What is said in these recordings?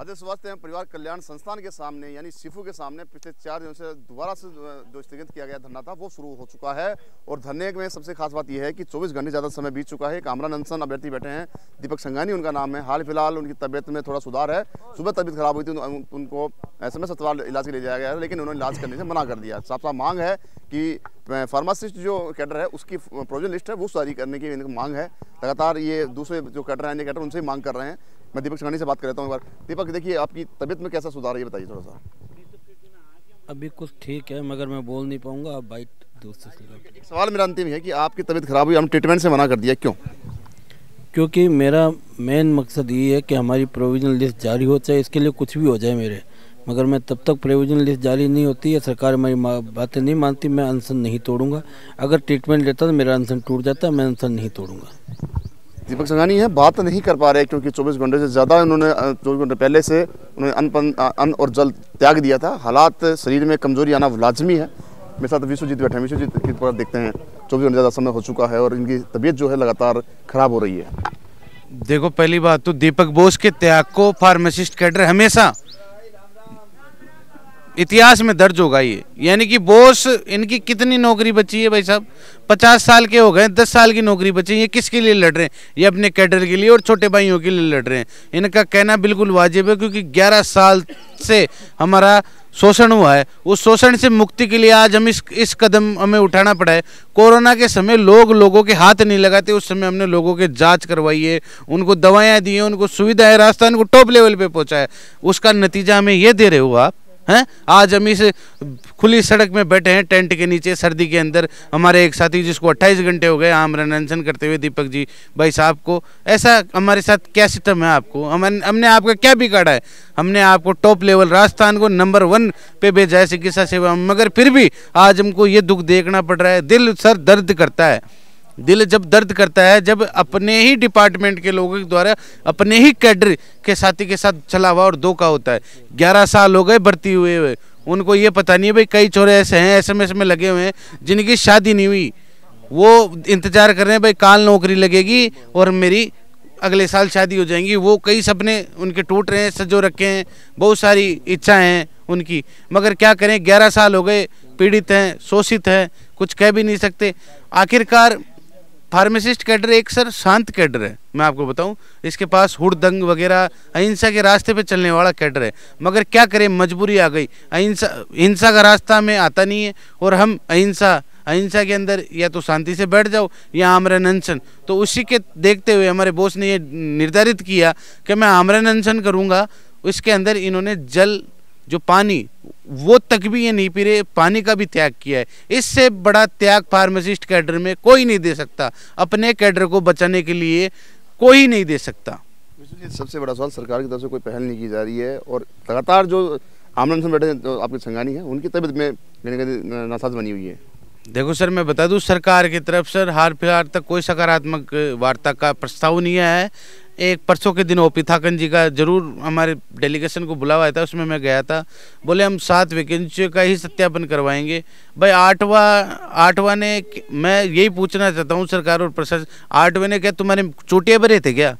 आदेश स्वास्थ्य एवं परिवार कल्याण संस्थान के सामने यानी सिफू के सामने पिछले चार दिनों से दोबारा से जो स्थगित किया गया धरना था वो शुरू हो चुका है और धरने में सबसे खास बात यह है कि 24 घंटे ज़्यादा समय बीत चुका है कामरान अनसन अभ्यर्थी बैठे हैं दीपक संघानी उनका नाम है हाल फिलहाल उनकी तबियत में थोड़ा सुधार है सुबह तबियत खराब हुई थी उन, उनको समय अस्पताल इलाज के लिए जाया गया है लेकिन उन्होंने इलाज करने से मना कर दिया साफ साफ मांग है कि फार्मासिस्ट जो कैडर है उसकी प्रोविजन लिस्ट है वो जारी करने की मांग है लगातार ये दूसरे जो कैडर हैं कैडर उनसे मांग कर रहे हैं मैं दीपक सिंघानी से बात करता हूँ एक बार दीपक देखिए आपकी तबीयत में कैसा सुधार है बताइए थोड़ा सा अभी कुछ ठीक है मगर मैं बोल नहीं पाऊंगा आप बाइट दोस्त से सवाल मेरा अंतिम है कि आपकी तबीयत खराब हुई हम ट्रीटमेंट से मना कर दिया क्यों क्योंकि मेरा मेन मकसद ये है कि हमारी प्रोविजनल लिस्ट जारी हो चाहे इसके लिए कुछ भी हो जाए मेरे मगर मैं तब तक प्रोविजनल लिस्ट जारी नहीं होती है सरकार मेरी बातें नहीं मानती मैं अनशन नहीं तोड़ूंगा अगर ट्रीटमेंट लेता तो मेरा अनशन टूट जाता मैं अनशन नहीं तोड़ूंगा दीपक संघानी है बात नहीं कर पा रहे क्योंकि 24 घंटे से ज़्यादा उन्होंने 24 घंटे पहले से उन्होंने अन्न अन्न और जल त्याग दिया था हालात शरीर में कमजोरी आना लाजमी है मेरे साथ विश्वजीत बैठे हैं विश्वजीत की तरफ देखते हैं चौबीस घंटे ज़्यादा समय हो चुका है और इनकी तबीयत जो है लगातार ख़राब हो रही है देखो पहली बात तो दीपक बोस के त्याग को फार्मासिस्ट कैडर हमेशा इतिहास में दर्ज होगा ये यानी कि बोस इनकी कितनी नौकरी बची है भाई साहब पचास साल के हो गए दस साल की नौकरी बची है ये किसके लिए लड़ रहे हैं ये अपने कैडर के लिए और छोटे भाइयों के लिए लड़ रहे हैं इनका कहना बिल्कुल वाजिब है क्योंकि ग्यारह साल से हमारा शोषण हुआ है उस शोषण से मुक्ति के लिए आज हम इस इस कदम हमें उठाना पड़ा है कोरोना के समय लोग लोगों के हाथ नहीं लगाते उस समय हमने लोगों के जांच करवाई है उनको दवाएं दी हैं उनको सुविधाएं राजस्थान रास्ता टॉप लेवल पे पहुंचाया उसका नतीजा हमें ये दे रहे हो आप हैं आज हम इस खुली सड़क में बैठे हैं टेंट के नीचे सर्दी के अंदर हमारे एक साथी जिसको 28 घंटे हो गए आम रनशन करते हुए दीपक जी भाई साहब को ऐसा हमारे साथ क्या सिस्टम है आपको हम हमने आपका क्या बिगाड़ा है हमने आपको टॉप लेवल राजस्थान को नंबर वन पे भेजा है चिकित्सा सेवा मगर फिर भी आज हमको ये दुख देखना पड़ रहा है दिल सर दर्द करता है दिल जब दर्द करता है जब अपने ही डिपार्टमेंट के लोगों के द्वारा अपने ही कैडर के साथी के साथ चला हुआ और दो का होता है ग्यारह साल हो गए भर्ती हुए हुए उनको ये पता नहीं है भाई कई छोरे ऐसे हैं ऐसे में लगे हुए हैं जिनकी शादी नहीं हुई वो इंतज़ार कर रहे हैं भाई काल नौकरी लगेगी और मेरी अगले साल शादी हो जाएंगी वो कई सपने उनके टूट रहे हैं सजो रखे हैं बहुत सारी इच्छाएं हैं उनकी मगर क्या करें ग्यारह साल हो गए पीड़ित हैं शोषित हैं कुछ कह भी नहीं सकते आखिरकार फार्मासिस्ट कैडर एक सर शांत कैडर है मैं आपको बताऊं इसके पास हुड़दंग वगैरह अहिंसा के रास्ते पे चलने वाला कैडर है मगर क्या करें मजबूरी आ गई अहिंसा हिंसा का रास्ता हमें आता नहीं है और हम अहिंसा अहिंसा के अंदर या तो शांति से बैठ जाओ या आमरन अनशन तो उसी के देखते हुए हमारे बोस ने ये निर्धारित किया कि मैं आमरन अनशन करूँगा उसके अंदर इन्होंने जल जो पानी वो तक भी ये नहीं पी रहे पानी का भी त्याग किया है इससे बड़ा त्याग फार्मासिस्ट कैडर में कोई नहीं दे सकता अपने कैडर को बचाने के लिए कोई नहीं दे सकता सबसे बड़ा सवाल सरकार की तरफ से कोई पहल नहीं की जा रही है और लगातार जो आमरण से बैठे जो आपके संगानी है उनकी तबीयत में नासाज बनी हुई है देखो सर मैं बता दूं सरकार की तरफ सर हार फिलहाल तक कोई सकारात्मक वार्ता का प्रस्ताव नहीं आया है एक परसों के दिन ओ ओपिथाकन जी का जरूर हमारे डेलीगेशन को बुला हुआ था उसमें मैं गया था बोले हम सात वैकेंसी का ही सत्यापन करवाएंगे भाई आठवा आठवा ने मैं यही पूछना चाहता हूँ सरकार और प्रशासन आठवें ने क्या तुम्हारे चोटियाँ भरे थे क्या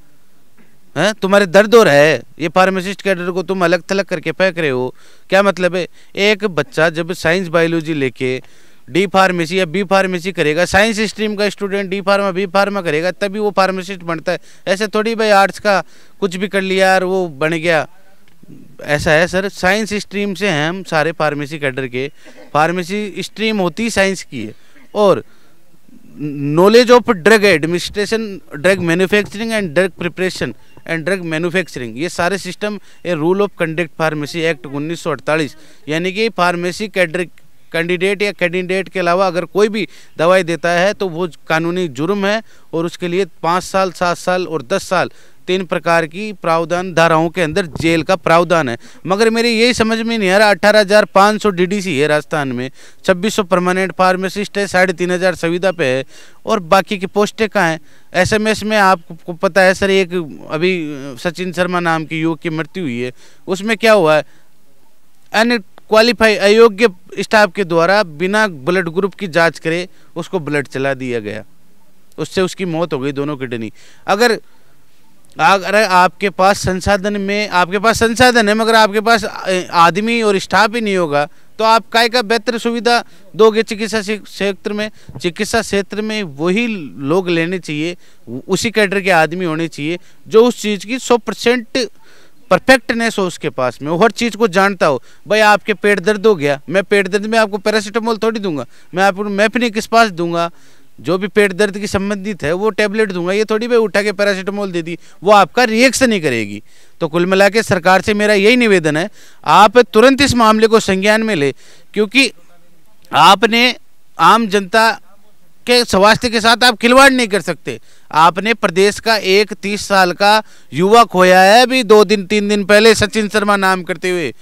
हैं तुम्हारे दर्द हो रहा है ये फार्मासिस्ट कैडर को तुम अलग थलग करके फेंक रहे हो क्या मतलब है एक बच्चा जब साइंस बायोलॉजी लेके डी फार्मेसी या बी फार्मेसी करेगा साइंस स्ट्रीम का student D pharma B pharma करेगा तभी वो फार्मासिस्ट बनता है ऐसे थोड़ी भाई आर्ट्स का कुछ भी कर लिया यार वो बन गया ऐसा है सर साइंस स्ट्रीम से हैं हम सारे फार्मेसी कैडर के फार्मेसी स्ट्रीम होती साइंस की है और knowledge of drug administration drug manufacturing and drug preparation and drug manufacturing ये सारे system a rule of conduct pharmacy act 1948 यानी कि फार्मेसी कैडर कैंडिडेट या कैंडिडेट के अलावा अगर कोई भी दवाई देता है तो वो कानूनी जुर्म है और उसके लिए पाँच साल सात साल और दस साल तीन प्रकार की प्रावधान धाराओं के अंदर जेल का प्रावधान है मगर मेरी यही समझ में नहीं आ रहा अठारह हज़ार पाँच सौ डी है राजस्थान में छब्बीस सौ परमानेंट फार्मासिस्ट है साढ़े तीन हज़ार संविदा पे है और बाकी की पोस्टें कहाँ हैं एसएमएस में आपको पता है सर एक अभी सचिन शर्मा नाम के युवक की मृत्यु हुई है उसमें क्या हुआ है अन्य क्वालिफाई अयोग्य स्टाफ के द्वारा बिना ब्लड ग्रुप की जांच करे उसको ब्लड चला दिया गया उससे उसकी मौत हो गई दोनों किडनी अगर अगर आपके पास संसाधन में आपके पास संसाधन है मगर आपके पास आदमी और स्टाफ ही नहीं होगा तो आप काय का बेहतर सुविधा दोगे चिकित्सा क्षेत्र में चिकित्सा क्षेत्र में वही लोग लेने चाहिए उसी कैडर के आदमी होने चाहिए जो उस चीज़ की सौ परसेंट परफेक्टनेस हो उसके पास में वो हर चीज़ को जानता हो भाई आपके पेट दर्द हो गया मैं पेट दर्द में आपको पैरासीटामोल थोड़ी दूंगा मैं आपको मैफनिक किस पास दूंगा जो भी पेट दर्द की संबंधित है वो टैबलेट दूंगा ये थोड़ी भाई उठा के पैरासीटामोल दे दी वो आपका रिएक्शन ही करेगी तो कुल मिला के सरकार से मेरा यही निवेदन है आप तुरंत इस मामले को संज्ञान में ले क्योंकि आपने आम जनता के स्वास्थ्य के साथ आप खिलवाड़ नहीं कर सकते आपने प्रदेश का एक तीस साल का युवा खोया है अभी दो दिन तीन दिन पहले सचिन शर्मा नाम करते हुए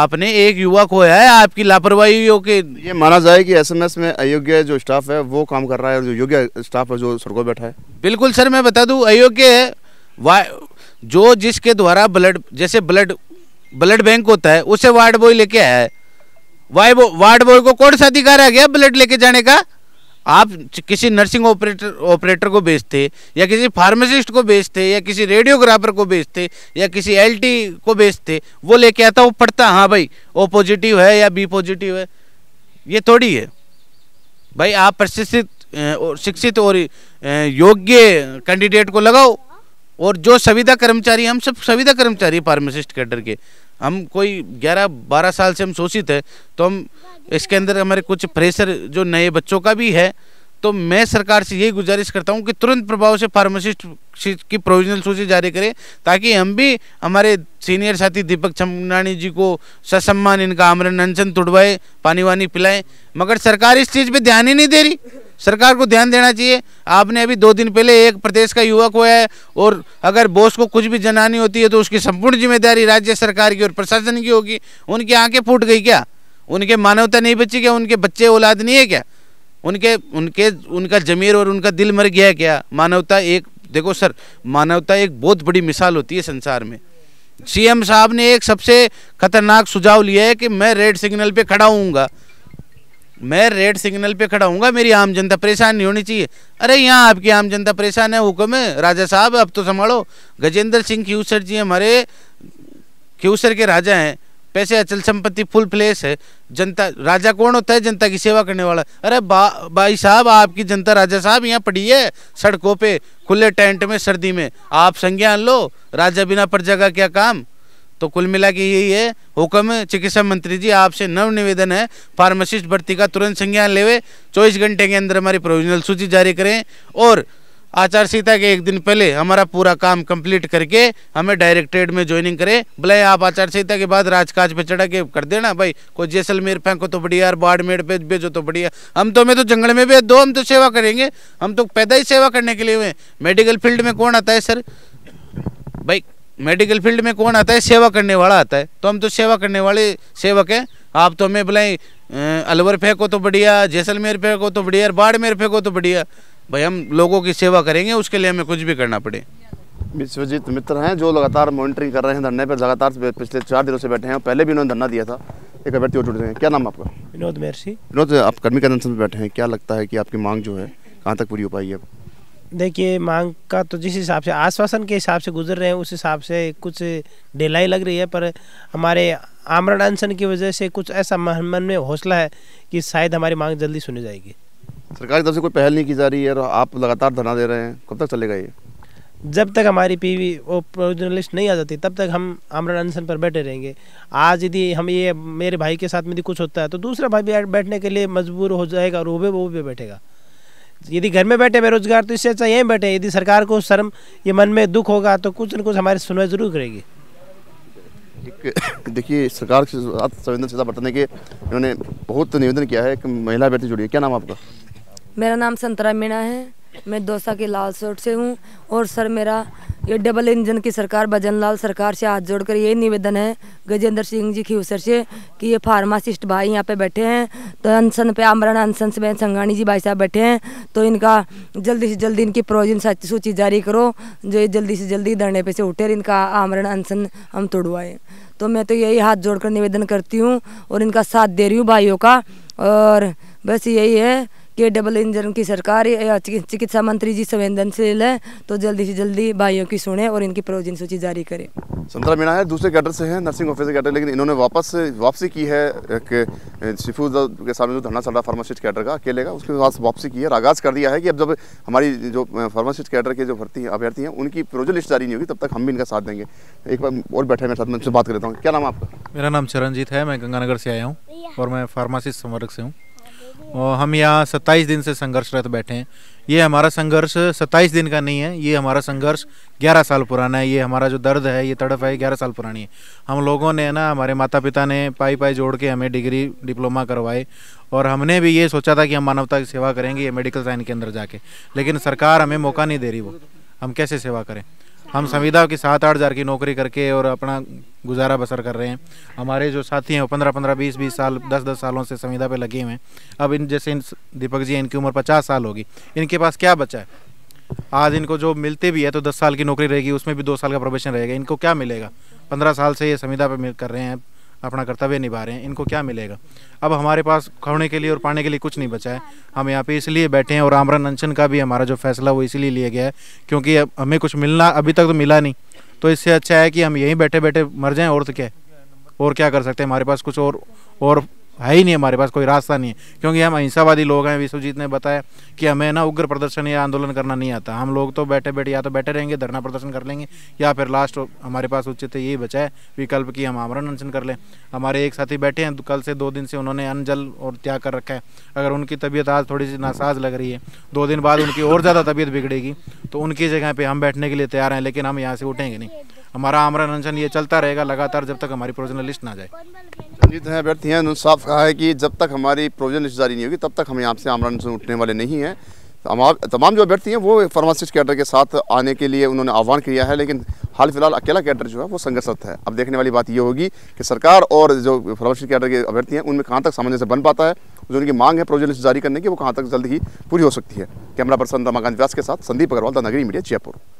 आपने एक युवा खोया है आपकी लापरवाही हो के ये माना जाए कि एसएमएस में अयोग्य जो स्टाफ है वो काम कर रहा है जो योग्य स्टाफ है जो सड़कों बैठा है बिल्कुल सर मैं बता दूं अयोग्य है वा जो जिसके द्वारा ब्लड जैसे ब्लड ब्लड बैंक होता है उसे वार्ड बॉय लेके आया है वाई वार्ड बॉय को कौन सा अधिकार आ गया ब्लड लेके जाने का आप किसी नर्सिंग ऑपरेटर ऑपरेटर को बेचते या किसी फार्मासिस्ट को बेचते या किसी रेडियोग्राफर को बेचते या किसी एलटी को बेचते वो लेके आता वो पढ़ता हाँ भाई ओ पॉजिटिव है या बी पॉजिटिव है ये थोड़ी है भाई आप प्रशिक्षित शिक्षित और योग्य कैंडिडेट को लगाओ और जो सविधा कर्मचारी हम सब सविधा कर्मचारी फार्मासिस्ट कैडर के हम कोई 11 12 साल से हम शोषित है तो हम इसके अंदर हमारे कुछ प्रेशर जो नए बच्चों का भी है तो मैं सरकार से यही गुजारिश करता हूँ कि तुरंत प्रभाव से फार्मासिस्ट की प्रोविजनल सूची जारी करें ताकि हम भी हमारे सीनियर साथी दीपक छमनानी जी को ससम्मान इनका आमरण अनशन तुड़वाए पानी वानी पिलाएं मगर सरकार इस चीज़ पे ध्यान ही नहीं दे रही सरकार को ध्यान देना चाहिए आपने अभी दो दिन पहले एक प्रदेश का युवक हुआ है और अगर बॉस को कुछ भी जनानी होती है तो उसकी संपूर्ण जिम्मेदारी राज्य सरकार की और प्रशासन की होगी उनकी आँखें फूट गई क्या उनके मानवता नहीं बची क्या उनके बच्चे औलाद नहीं है क्या उनके उनके उनका ज़मीर और उनका दिल मर गया क्या मानवता एक देखो सर मानवता एक बहुत बड़ी मिसाल होती है संसार में सीएम साहब ने एक सबसे खतरनाक सुझाव लिया है कि मैं रेड सिग्नल पे खड़ा हूँगा मैं रेड सिग्नल पे खड़ा हूँगा मेरी आम जनता परेशान नहीं होनी चाहिए अरे यहाँ आपकी आम जनता परेशान है हुक्म है राजा साहब अब तो संभालो गजेंद्र सिंह क्यूसर जी हमारे क्यूसर के राजा हैं पैसे अचल संपत्ति फुल प्लेस है जनता राजा कौन होता है जनता की सेवा करने वाला अरे बा, भाई साहब आपकी जनता राजा साहब यहाँ पड़ी है सड़कों पे खुले टेंट में सर्दी में आप संज्ञान लो राजा बिना प्रजा का क्या काम तो कुल मिला के यही है हुक्म चिकित्सा मंत्री जी आपसे नव निवेदन है फार्मासिस्ट भर्ती का तुरंत संज्ञान लेवे चौबीस घंटे के अंदर हमारी प्रोविजनल सूची जारी करें और आचार संहिता के एक दिन पहले हमारा पूरा काम कंप्लीट करके हमें डायरेक्टरेट में ज्वाइनिंग करे भले आप आचार संहिता के बाद राजकाज पे चढ़ा के कर देना भाई कोई जैसलमेर फेंको तो बढ़िया यार बाड़मेर पे भेजो तो बढ़िया हम तो हमें तो जंगल में भी दो हम तो सेवा करेंगे हम तो पैदा ही सेवा करने के लिए हुए मेडिकल फील्ड में कौन आता है सर भाई मेडिकल फील्ड में कौन आता है सेवा करने वाला आता है तो हम तो सेवा करने वाले सेवक हैं आप तो हमें बुलाएं अलवर फेंको तो बढ़िया जैसलमेर फेंको तो बढ़िया बाड़मेर फेंको तो बढ़िया भाई हम लोगों की सेवा करेंगे उसके लिए हमें कुछ भी करना पड़े विश्वजीत मित्र हैं जो लगातार मॉनिटरिंग कर रहे हैं धरने पर लगातार पिछले चार दिनों से बैठे हैं पहले भी इन्होंने धरना दिया था एक अभ्यर्थी और जुड़ रहे हैं क्या नाम आपका विनोद महर्षि विनोद आप कर्मी कदम से बैठे हैं क्या लगता है कि आपकी मांग जो है कहाँ तक पूरी हो पाई है देखिए मांग का तो जिस हिसाब से आश्वासन के हिसाब से गुजर रहे हैं उस हिसाब से कुछ ढिलाई लग रही है पर हमारे आमरण अनशन की वजह से कुछ ऐसा मन में हौसला है कि शायद हमारी मांग जल्दी सुनी जाएगी सरकारी तरफ से कोई पहल नहीं की जा रही है और आप लगातार धरना दे रहे हैं कब तक चलेगा ये जब तक हमारी पी वी वो प्रोविजनल लिस्ट नहीं आ जाती तब तक हम आमरण अनशन पर बैठे रहेंगे आज यदि हम ये मेरे भाई के साथ में यदि कुछ होता है तो दूसरा भाई भी बैठने के लिए मजबूर हो जाएगा और वो भी वो भी बैठेगा यदि घर में बैठे बेरोजगार तो इससे अच्छा यहीं बैठे यदि सरकार को शर्म ये मन में दुख होगा तो कुछ न कुछ हमारी सुनवाई जरूर करेगी देखिए सरकार के साथ संवेदनशीलता बरतने के इन्होंने बहुत निवेदन किया है कि महिला बेटी जुड़ी है क्या नाम आपका मेरा नाम संतरा मीणा है मैं दोसा के लाल सोट से हूँ और सर मेरा ये डबल इंजन की सरकार भजन लाल सरकार से हाथ जोड़कर ये निवेदन है गजेंद्र सिंह जी खीवसर से कि ये फार्मासिस्ट भाई यहाँ पे बैठे हैं तो अनसन पे आमरण अनसन से संगानी जी भाई साहब बैठे हैं तो इनका जल्दी से जल्दी इनकी प्रोजन सूची जारी करो जो ये जल्दी से जल्दी धरने पे से उठे और इनका आमरण अनसन हम तोड़वाएँ तो मैं तो यही हाथ जोड़कर निवेदन करती हूँ और इनका साथ दे रही हूँ भाइयों का और बस यही है कि डबल इंजन की सरकार या चिकित्सा मंत्री जी संवेदनशील है तो जल्दी से जल्दी भाइयों की सुने और इनकी प्रोजन सूची जारी करें संतरा मीणा है दूसरे कैडर से है नर्सिंग ऑफिसर कैडर लेकिन इन्होंने वापस वापसी की है एक शिफू के सामने जो धरना चल रहा फार्मासिस्ट कैडर का अकेले का उसके पास वापसी की है आगाज़ कर दिया है कि अब जब हमारी जो फार्मासिस्ट कैडर के जो भर्ती अभ्यर्थी हैं उनकी प्रोजल लिस्ट जारी नहीं होगी तब तक हम भी इनका साथ देंगे एक बार और बैठे मेरे साथ मैं उनसे बात कर लेता हूँ क्या नाम आपका मेरा नाम चरणजीत है मैं गंगानगर से आया हूँ और मैं फार्मासिस्ट संवर्ग से हूँ और हम यहाँ सत्ताईस दिन से संघर्षरत बैठे हैं ये हमारा संघर्ष सत्ताईस दिन का नहीं है ये हमारा संघर्ष ग्यारह साल पुराना है ये हमारा जो दर्द है ये तड़फ है ग्यारह साल पुरानी है हम लोगों ने ना हमारे माता पिता ने पाई पाई जोड़ के हमें डिग्री डिप्लोमा करवाए और हमने भी ये सोचा था कि हम मानवता की सेवा करेंगे ये मेडिकल साइंस के अंदर जाके लेकिन सरकार हमें मौका नहीं दे रही वो हम कैसे सेवा करें हम हाँ। संविदा की सात आठ हज़ार की नौकरी करके और अपना गुजारा बसर कर रहे हैं हमारे जो साथी हैं वो पंद्रह पंद्रह बीस बीस साल दस दस सालों से संविदा पे लगे हुए हैं अब इन जैसे इन दीपक जी इनकी उम्र पचास साल होगी इनके पास क्या बचा है आज इनको जो मिलते भी है तो दस साल की नौकरी रहेगी उसमें भी दो साल का प्रोबेशन रहेगा इनको क्या मिलेगा पंद्रह साल से ये संविदा पर कर रहे हैं अपना कर्तव्य निभा रहे हैं इनको क्या मिलेगा अब हमारे पास खाने के लिए और पाने के लिए कुछ नहीं बचा है हम यहाँ पे इसलिए बैठे हैं और आमरण अनशन का भी हमारा जो फैसला वो इसीलिए लिया गया है क्योंकि अब हमें कुछ मिलना अभी तक तो मिला नहीं तो इससे अच्छा है कि हम यहीं बैठे बैठे मर जाएँ और तो क्या और क्या कर सकते हैं हमारे पास कुछ और और है ही नहीं हमारे पास कोई रास्ता नहीं है क्योंकि हम अहिंसावादी लोग हैं विश्वजीत ने बताया कि हमें ना उग्र प्रदर्शन या आंदोलन करना नहीं आता हम लोग तो बैठे बैठे या तो बैठे रहेंगे धरना प्रदर्शन कर लेंगे या फिर लास्ट हमारे पास उचित यही बचा है विकल्प कि हम आमरण अनशन कर लें हमारे एक साथी बैठे हैं कल से दो दिन से उन्होंने अन्न जल और त्याग कर रखा है अगर उनकी तबीयत आज थोड़ी सी नासाज लग रही है दो दिन बाद उनकी और ज़्यादा तबीयत बिगड़ेगी तो उनकी जगह पर हम बैठने के लिए तैयार हैं लेकिन हम यहाँ से उठेंगे नहीं हमारा आमरण अनशन ये चलता रहेगा लगातार जब तक हमारी प्रोजनल लिस्ट ना जाए जी तो अभ्यर्थी हैं उन्होंने साफ कहा है कि जब तक हमारी प्रोविजन लिस्ट जारी नहीं होगी तब तक हम यहाँ से आमरण से उठने वाले नहीं हैं तो तमाम जो अभ्यर्थी हैं वो फार्मासिस्ट कैडर के साथ आने के लिए उन्होंने आह्वान किया है लेकिन हाल फिलहाल अकेला कैडर जो है वो संघर्षरत है अब देखने वाली बात ये होगी कि सरकार और जो फार्मासिस्ट कैडर के अभ्यर्थी हैं उनमें कहाँ तक सामंजस्य बन पाता है जो उनकी मांग है प्रोविजन लिस्ट जारी करने की वो कहाँ तक जल्द ही पूरी हो सकती है कैमरा पर्सन रमाकांत व्यास के साथ संदीप अग्रवाल द नगरी मीडिया जयपुर